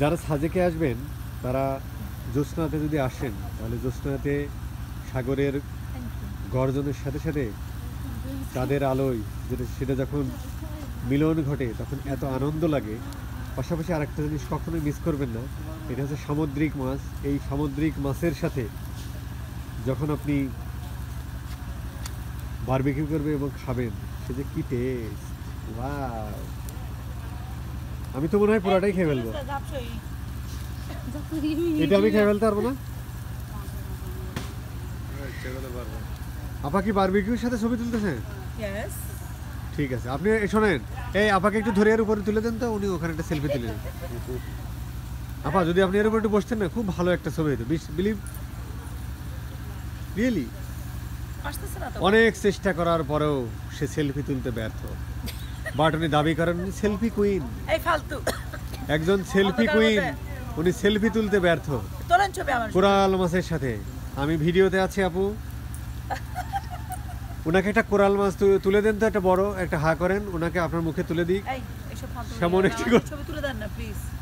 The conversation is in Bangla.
যারা সাজেকে আসবেন তারা জ্যোৎস্নাতে যদি আসেন তাহলে জ্যোৎস্নাতে সাগরের গর্জনের সাথে সাথে চাঁদের আলোয় যেটা সেটা যখন মিলন ঘটে তখন এত আনন্দ লাগে পাশাপাশি আরেকটা জিনিস কখনোই মিস করবেন না এটা হচ্ছে সামুদ্রিক মাছ এই সামুদ্রিক মাছের সাথে যখন আপনি বারবিকিউ করবে এবং খাবেন সে যে কী টেস্ট বা আমি তো মনে হয় পুরোটাই খেয়ে ফেলবো এটা আমি খেয়ে ফেলতে পারবো না আপা কি বারবিকিউর সাথে ছবি তুলতেছেন ঠিক আছে আপনি শোনেন এই আপাকে একটু ধরে এর উপরে তুলে দেন তো উনি ওখানে একটা সেলফি তুলে দেন আপা যদি আপনি এর উপরে একটু বসতেন না খুব ভালো একটা ছবি হতো বিলিভ রিয়েলি অনেক চেষ্টা করার পরেও সে সেলফি তুলতে ব্যর্থ বাটনে দাবি করেন উনি সেলফি কুইন এই ফালতু একজন সেলফি কুইন উনি সেলফি তুলতে ব্যর্থ তোলেন ছবি আমার কোরাল মাছের সাথে আমি ভিডিওতে আছি আপু ওনাকে একটা কোরাল মাছ তুলে দেন তো একটা বড় একটা হা করেন ওনাকে আপনার মুখে তুলে দিই সেমন একটি ছবি তুলে দেন না প্লিজ